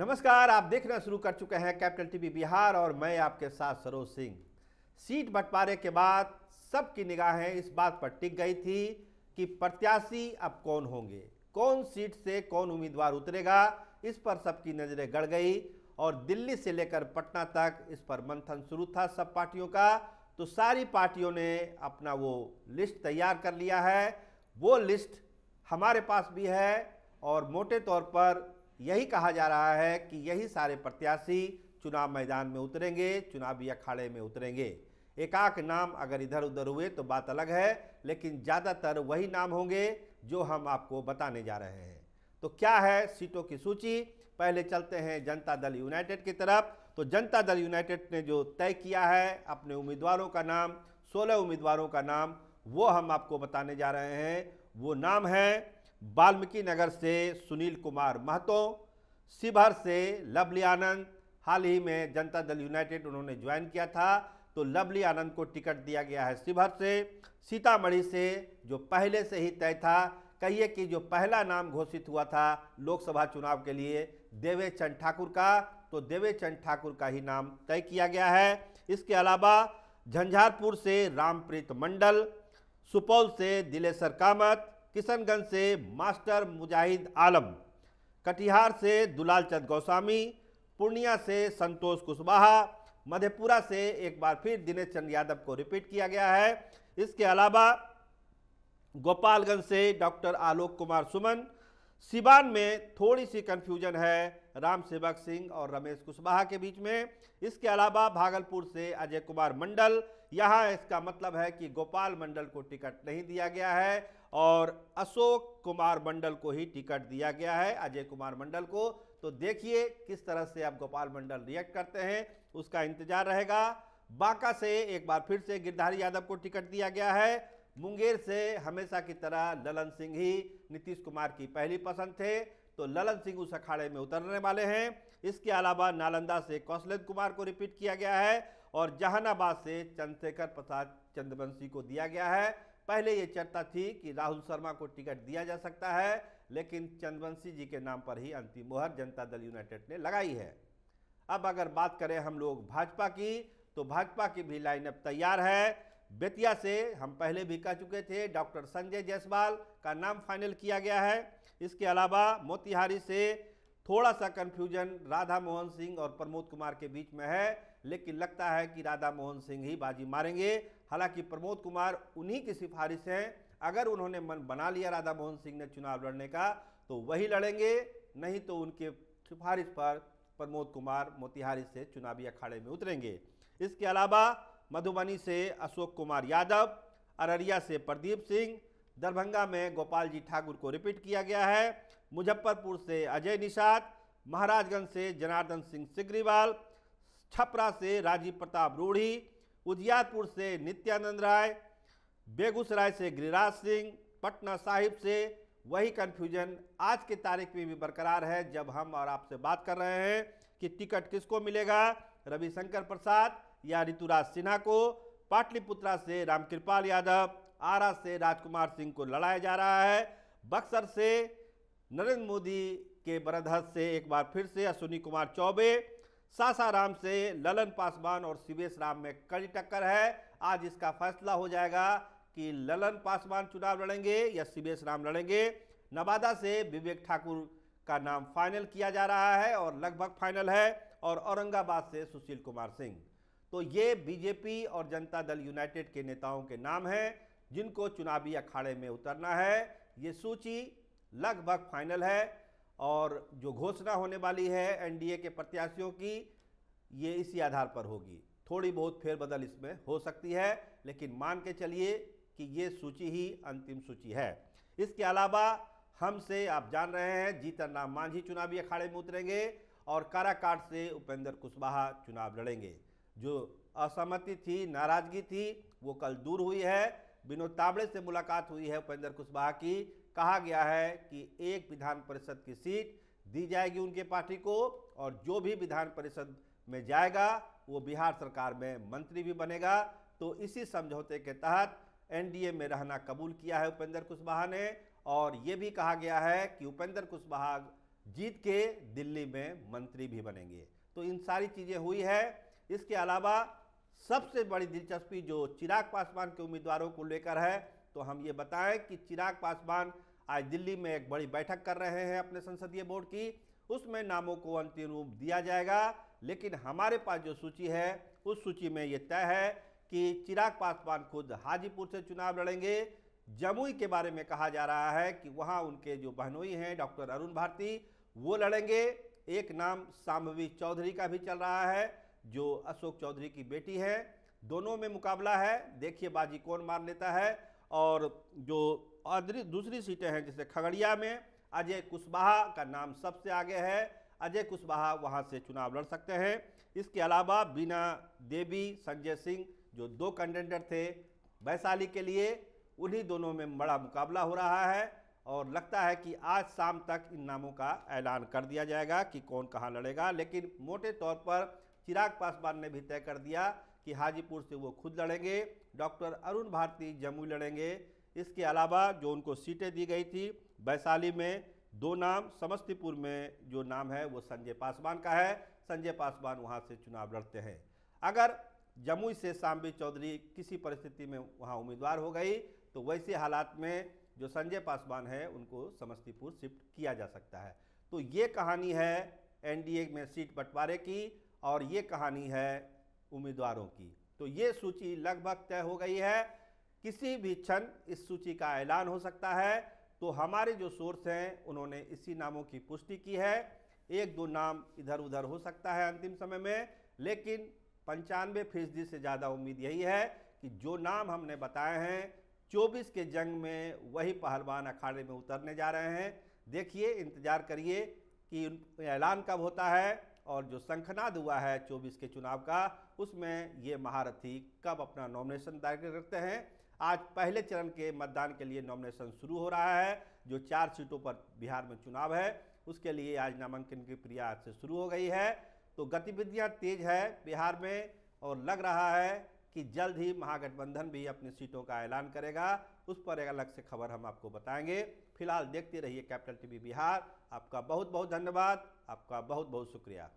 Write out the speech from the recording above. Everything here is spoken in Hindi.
नमस्कार आप देखना शुरू कर चुके हैं कैपिटल टीवी बिहार और मैं आपके साथ सरोज सिंह सीट बंटवारे के बाद सबकी निगाहें इस बात पर टिक गई थी कि प्रत्याशी अब कौन होंगे कौन सीट से कौन उम्मीदवार उतरेगा इस पर सबकी नज़रें गड़ गई और दिल्ली से लेकर पटना तक इस पर मंथन शुरू था सब पार्टियों का तो सारी पार्टियों ने अपना वो लिस्ट तैयार कर लिया है वो लिस्ट हमारे पास भी है और मोटे तौर पर यही कहा जा रहा है कि यही सारे प्रत्याशी चुनाव मैदान में उतरेंगे चुनावी अखाड़े में उतरेंगे एकाक नाम अगर इधर उधर हुए तो बात अलग है लेकिन ज़्यादातर वही नाम होंगे जो हम आपको बताने जा रहे हैं तो क्या है सीटों की सूची पहले चलते हैं जनता दल यूनाइटेड की तरफ तो जनता दल यूनाइटेड ने जो तय किया है अपने उम्मीदवारों का नाम सोलह उम्मीदवारों का नाम वो हम आपको बताने जा रहे हैं वो नाम है वाल्मीकि नगर से सुनील कुमार महतो शिवहर से लवली आनंद हाल ही में जनता दल यूनाइटेड उन्होंने ज्वाइन किया था तो लवली आनंद को टिकट दिया गया है शिवहर से सीतामढ़ी से जो पहले से ही तय था कहिए कि जो पहला नाम घोषित हुआ था लोकसभा चुनाव के लिए देवे चंद ठाकुर का तो देवे चंद ठाकुर का ही नाम तय किया गया है इसके अलावा झंझारपुर से रामप्रीत मंडल सुपौल से दिलेश्वर कामत किशनगंज से मास्टर मुजाहिद आलम कटिहार से दुलाल चंद गोस्वामी पूर्णिया से संतोष कुशवाहा मधेपुरा से एक बार फिर दिनेश चंद यादव को रिपीट किया गया है इसके अलावा गोपालगंज से डॉक्टर आलोक कुमार सुमन सिवान में थोड़ी सी कन्फ्यूजन है राम सेवक सिंह और रमेश कुशवाहा के बीच में इसके अलावा भागलपुर से अजय कुमार मंडल यहाँ इसका मतलब है कि गोपाल मंडल को टिकट नहीं दिया गया है और अशोक कुमार मंडल को ही टिकट दिया गया है अजय कुमार मंडल को तो देखिए किस तरह से आप गोपाल मंडल रिएक्ट करते हैं उसका इंतजार रहेगा बांका से एक बार फिर से गिरधारी यादव को टिकट दिया गया है मुंगेर से हमेशा की तरह ललन सिंह ही नीतीश कुमार की पहली पसंद थे तो ललन सिंह उस अखाड़े में उतरने वाले हैं इसके अलावा नालंदा से कौशलेंद्र कुमार को रिपीट किया गया है और जहानाबाद से चंद्रशेखर प्रसाद चंद्रवंशी को दिया गया है पहले ये चर्चा थी कि राहुल शर्मा को टिकट दिया जा सकता है लेकिन चंद्रवंशी जी के नाम पर ही अंतिम मोहर जनता दल यूनाइटेड ने लगाई है अब अगर बात करें हम लोग भाजपा की तो भाजपा की भी लाइनअप तैयार है बेतिया से हम पहले भी कह चुके थे डॉक्टर संजय जायसवाल का नाम फाइनल किया गया है इसके अलावा मोतिहारी से थोड़ा सा कन्फ्यूजन राधा मोहन सिंह और प्रमोद कुमार के बीच में है लेकिन लगता है कि राधा मोहन सिंह ही बाजी मारेंगे हालांकि प्रमोद कुमार उन्हीं की सिफारिश हैं अगर उन्होंने मन बना लिया राधा मोहन सिंह ने चुनाव लड़ने का तो वही लड़ेंगे नहीं तो उनके सिफारिश पर प्रमोद कुमार मोतिहारी से चुनावी अखाड़े में उतरेंगे इसके अलावा मधुबनी से अशोक कुमार यादव अररिया से प्रदीप सिंह दरभंगा में गोपाल जी ठाकुर को रिपीट किया गया है मुजफ्फरपुर से अजय निषाद महाराजगंज से जनार्दन सिंह सिग्रीवाल छपरा से राजीव प्रताप रूढ़ी उजियारपुर से नित्यानंद राय बेगूसराय से गिरिराज सिंह पटना साहिब से वही कन्फ्यूजन आज के तारीख में भी बरकरार है जब हम और आपसे बात कर रहे हैं कि टिकट किसको मिलेगा रविशंकर प्रसाद या ऋतुराज सिन्हा को पाटलिपुत्रा से रामकृपाल यादव आरा से राजकुमार सिंह को लड़ाया जा रहा है बक्सर से नरेंद्र मोदी के बरदहस से एक बार फिर से अश्विनी कुमार चौबे सासाराम से ललन पासवान और शिवेश राम में कड़ी टक्कर है आज इसका फैसला हो जाएगा कि ललन पासवान चुनाव लड़ेंगे या शिवेश राम लड़ेंगे नवादा से विवेक ठाकुर का नाम फाइनल किया जा रहा है और लगभग फाइनल है और औरंगाबाद से सुशील कुमार सिंह तो ये बीजेपी और जनता दल यूनाइटेड के नेताओं के नाम हैं जिनको चुनावी अखाड़े में उतरना है ये सूची लगभग फाइनल है और जो घोषणा होने वाली है एनडीए के प्रत्याशियों की ये इसी आधार पर होगी थोड़ी बहुत फेरबदल इसमें हो सकती है लेकिन मान के चलिए कि ये सूची ही अंतिम सूची है इसके अलावा हमसे आप जान रहे हैं जीतन राम मांझी चुनावी अखाड़े में उतरेंगे और काराकाट से उपेंद्र कुशवाहा चुनाव लड़ेंगे जो असहमति थी नाराजगी थी वो कल दूर हुई है विनोद ताबड़े से मुलाकात हुई है उपेंद्र कुशवाहा की कहा गया है कि एक विधान परिषद की सीट दी जाएगी उनके पार्टी को और जो भी विधान परिषद में जाएगा वो बिहार सरकार में मंत्री भी बनेगा तो इसी समझौते के तहत एनडीए में रहना कबूल किया है उपेंद्र कुशवाहा ने और ये भी कहा गया है कि उपेंद्र कुशवाहा जीत के दिल्ली में मंत्री भी बनेंगे तो इन सारी चीज़ें हुई है इसके अलावा सबसे बड़ी दिलचस्पी जो चिराग पासवान के उम्मीदवारों को लेकर है तो हम ये बताएं कि चिराग पासवान आज दिल्ली में एक बड़ी बैठक कर रहे हैं अपने संसदीय बोर्ड की उसमें नामों को अंतिम रूप दिया जाएगा लेकिन हमारे पास जो सूची है उस सूची में ये तय है कि चिराग पासवान खुद हाजीपुर से चुनाव लड़ेंगे जमुई के बारे में कहा जा रहा है कि वहाँ उनके जो बहनोई हैं डॉक्टर अरुण भारती वो लड़ेंगे एक नाम साम्भवी चौधरी का भी चल रहा है जो अशोक चौधरी की बेटी है दोनों में मुकाबला है देखिए बाजी कौन मार लेता है और जो दूसरी सीटें हैं जैसे खगड़िया में अजय कुशवाहा का नाम सबसे आगे है अजय कुशवाहा वहाँ से चुनाव लड़ सकते हैं इसके अलावा बीना देवी संजय सिंह जो दो कंटेंडर थे वैशाली के लिए उन्हीं दोनों में बड़ा मुकाबला हो रहा है और लगता है कि आज शाम तक इन नामों का ऐलान कर दिया जाएगा कि कौन कहाँ लड़ेगा लेकिन मोटे तौर पर चिराग पासवान ने भी तय कर दिया कि हाजीपुर से वो खुद लड़ेंगे डॉक्टर अरुण भारती जमुई लड़ेंगे इसके अलावा जो उनको सीटें दी गई थी वैशाली में दो नाम समस्तीपुर में जो नाम है वो संजय पासवान का है संजय पासवान वहाँ से चुनाव लड़ते हैं अगर जमुई से सांबी चौधरी किसी परिस्थिति में वहाँ उम्मीदवार हो गई तो वैसे हालात में जो संजय पासवान है उनको समस्तीपुर शिफ्ट किया जा सकता है तो ये कहानी है एनडीए में सीट बंटवारे की और ये कहानी है उम्मीदवारों की तो ये सूची लगभग तय हो गई है किसी भी क्षण इस सूची का ऐलान हो सकता है तो हमारे जो सोर्स हैं उन्होंने इसी नामों की पुष्टि की है एक दो नाम इधर उधर हो सकता है अंतिम समय में लेकिन पंचानवे फीसदी से ज़्यादा उम्मीद यही है कि जो नाम हमने बताए हैं 24 के जंग में वही पहलवान अखाड़े में उतरने जा रहे हैं देखिए इंतज़ार करिए कि ऐलान कब होता है और जो शंखनाद हुआ है चौबीस के चुनाव का उसमें ये महारथी कब अपना नॉमिनेशन दायर करते हैं आज पहले चरण के मतदान के लिए नॉमिनेशन शुरू हो रहा है जो चार सीटों पर बिहार में चुनाव है उसके लिए आज नामांकन की प्रक्रिया आज से शुरू हो गई है तो गतिविधियां तेज है बिहार में और लग रहा है कि जल्द ही महागठबंधन भी अपनी सीटों का ऐलान करेगा उस पर एक अलग से खबर हम आपको बताएंगे फिलहाल देखते रहिए कैपिटल टीवी बिहार आपका बहुत बहुत धन्यवाद आपका बहुत बहुत शुक्रिया